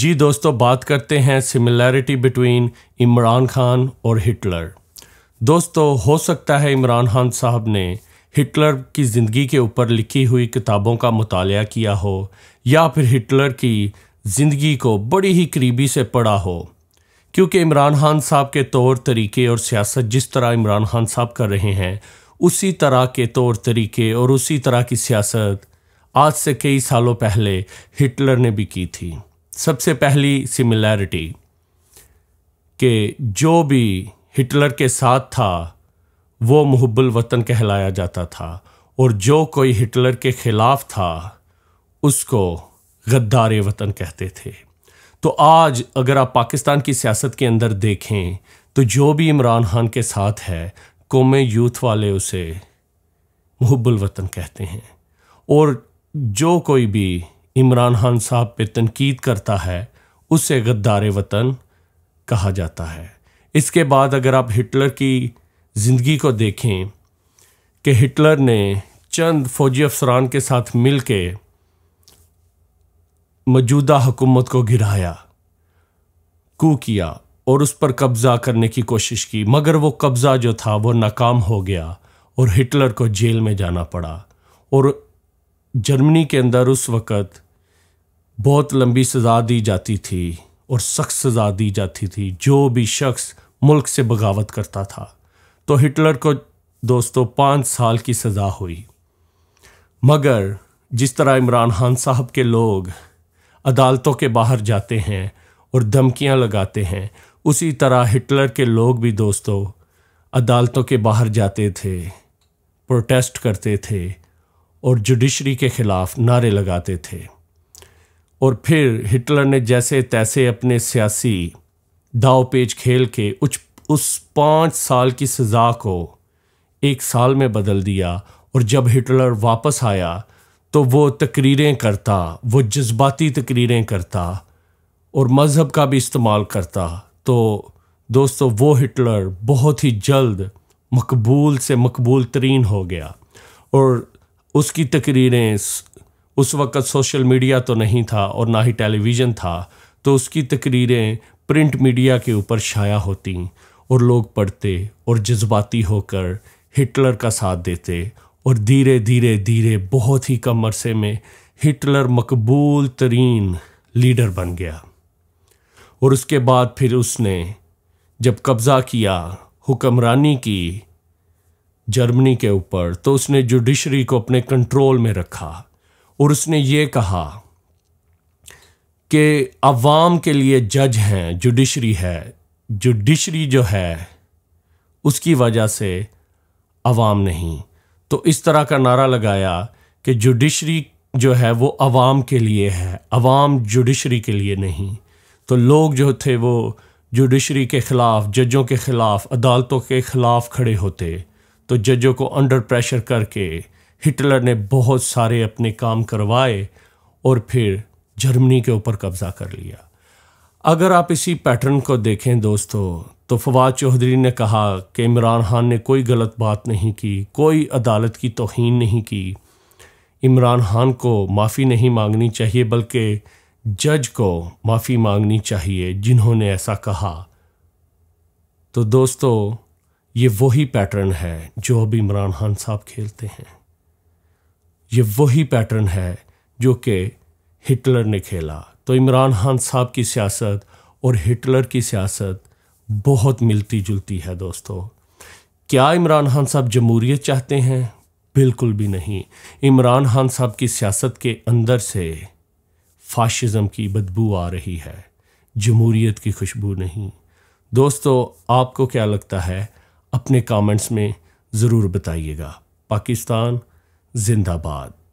जी दोस्तों बात करते हैं सिमिलैरिटी बिटवीन इमरान खान और हिटलर दोस्तों हो सकता है इमरान खान साहब ने हिटलर की ज़िंदगी के ऊपर लिखी हुई किताबों का मताल किया हो या फिर हिटलर की ज़िंदगी को बड़ी ही करीबी से पढ़ा हो क्योंकि इमरान खान साहब के तौर तरीके और सियासत जिस तरह इमरान खान साहब कर रहे हैं उसी तरह के तौर तरीके और उसी तरह की सियासत आज से कई सालों पहले हिटलर ने भी की थी सबसे पहली सिमिलैरिटी कि जो भी हिटलर के साथ था वो मुहब्बुल वतन कहलाया जाता था और जो कोई हिटलर के ख़िलाफ़ था उसको गद्दार वतन कहते थे तो आज अगर आप पाकिस्तान की सियासत के अंदर देखें तो जो भी इमरान खान के साथ है कौमे यूथ वाले उसे मुहब्बुल वतन कहते हैं और जो कोई भी इमरान खान साहब पर तनकीद करता है उसे गद्दार वतन कहा जाता है इसके बाद अगर आप हिटलर की ज़िंदगी को देखें कि हिटलर ने चंद फौजी अफसरान के साथ मिल के मौजूदा हुकूमत को गिराया कू किया और उस पर कब्ज़ा करने की कोशिश की मगर वो कब्ज़ा जो था वो नाकाम हो गया और हिटलर को जेल में जाना पड़ा और जर्मनी के अंदर उस वक़्त बहुत लंबी सज़ा दी जाती थी और सख्त सज़ा दी जाती थी जो भी शख्स मुल्क से बगावत करता था तो हिटलर को दोस्तों पाँच साल की सज़ा हुई मगर जिस तरह इमरान खान साहब के लोग अदालतों के बाहर जाते हैं और धमकियां लगाते हैं उसी तरह हिटलर के लोग भी दोस्तों अदालतों के बाहर जाते थे प्रोटेस्ट करते थे और जुडिशरी के ख़िलाफ़ नारे लगाते थे और फिर हिटलर ने जैसे तैसे अपने सियासी दाव पेज खेल के उच उस पाँच साल की सज़ा को एक साल में बदल दिया और जब हिटलर वापस आया तो वो तकरीरें करता वो जज्बाती तकरीरें करता और मज़हब का भी इस्तेमाल करता तो दोस्तों वो हिटलर बहुत ही जल्द मकबूल से मकबूल तरीन हो गया और उसकी तकरीरें उस वक्त सोशल मीडिया तो नहीं था और ना ही टेलीविज़न था तो उसकी तकरीरें प्रिंट मीडिया के ऊपर शाया होती और लोग पढ़ते और जज्बाती होकर हिटलर का साथ देते और धीरे धीरे धीरे बहुत ही कम अरसे में हिटलर मकबूल तरीन लीडर बन गया और उसके बाद फिर उसने जब कब्ज़ा किया हुक्मरानी की जर्मनी के ऊपर तो उसने जुडिशरी को अपने कंट्रोल में रखा और उसने ये कहा कि अवाम के लिए जज हैं जुडिशरी है जुडिशरी जो है उसकी वजह से अवाम नहीं तो इस तरह का नारा लगाया कि जुडिशरी जो है वो अवाम के लिए है अवाम जुडिशरी के लिए नहीं तो लोग जो थे वो जुडिशरी के ख़िलाफ़ जजों के ख़िलाफ़ अदालतों के ख़िलाफ़ खड़े होते तो जजों को अंडर प्रेशर करके हिटलर ने बहुत सारे अपने काम करवाए और फिर जर्मनी के ऊपर कब्जा कर लिया अगर आप इसी पैटर्न को देखें दोस्तों तो फवाद चौधरी ने कहा कि इमरान खान ने कोई गलत बात नहीं की कोई अदालत की तोहन नहीं की इमरान खान को माफ़ी नहीं मांगनी चाहिए बल्कि जज को माफ़ी मांगनी चाहिए जिन्होंने ऐसा कहा तो दोस्तों ये वही पैटर्न है जो अब इमरान खान साहब खेलते हैं ये वही पैटर्न है जो कि हिटलर ने खेला तो इमरान खान साहब की सियासत और हिटलर की सियासत बहुत मिलती जुलती है दोस्तों क्या इमरान खान साहब जमहूरियत चाहते हैं बिल्कुल भी नहीं इमरान खान साहब की सियासत के अंदर से फाशिज़म की बदबू आ रही है जमहूरीत की खुशबू नहीं दोस्तों आपको क्या लगता है अपने कमेंट्स में ज़रूर बताइएगा पाकिस्तान जिंदाबाद